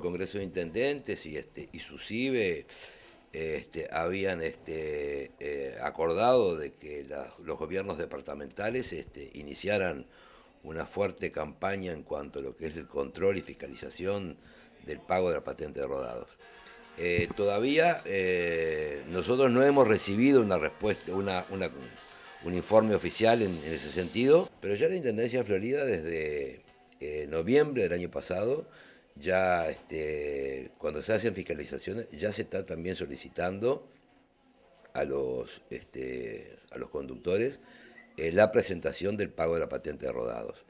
Congreso de Intendentes y, este, y cibe este, habían este, eh, acordado de que los gobiernos departamentales este, iniciaran una fuerte campaña en cuanto a lo que es el control y fiscalización del pago de la patente de rodados. Eh, todavía eh, nosotros no hemos recibido una respuesta, una, un informe oficial en, en, ese sentido, pero ya la Intendencia de Florida desde noviembre del año pasado ya este, cuando se hacen fiscalizaciones, ya se está también solicitando a los, este, a los conductores eh, la presentación del pago de la patente de rodados.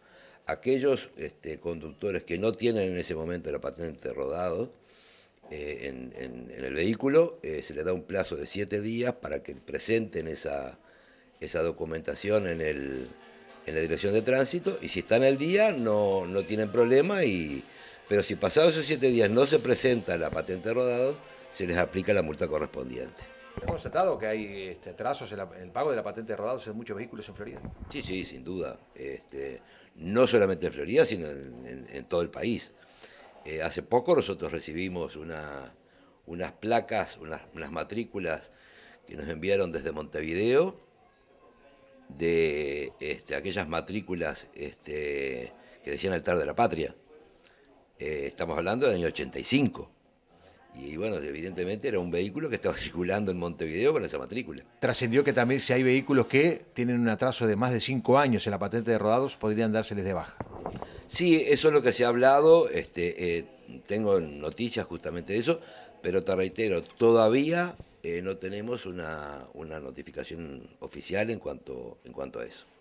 Aquellos este, conductores que no tienen en ese momento la patente de rodados eh, en, el vehículo, eh, se le da un plazo de siete días para que presenten esa, esa documentación en, la dirección de tránsito y si están al día no, no tienen problema y pero si pasados esos siete días no se presenta la patente de rodado, se les aplica la multa correspondiente. ¿Hemos constatado que hay este, en, el pago de la patente de rodados en muchos vehículos en Florida? Sí, sí, sin duda. Este, no solamente en Florida, sino en, todo el país. Eh, hace poco nosotros recibimos unas placas, unas, matrículas que nos enviaron desde Montevideo, de este, aquellas matrículas este, que decían altar de la patria. Eh, estamos hablando del año 85. Y bueno, evidentemente era un vehículo que estaba circulando en Montevideo con esa matrícula. Trascendió que también si hay vehículos que tienen un atraso de más de cinco años en la patente de rodados, podrían dárseles de baja. Sí, eso es lo que se ha hablado, este, eh, tengo noticias justamente de eso, pero te reitero, todavía eh, no tenemos una, una, notificación oficial en cuanto, en cuanto a eso.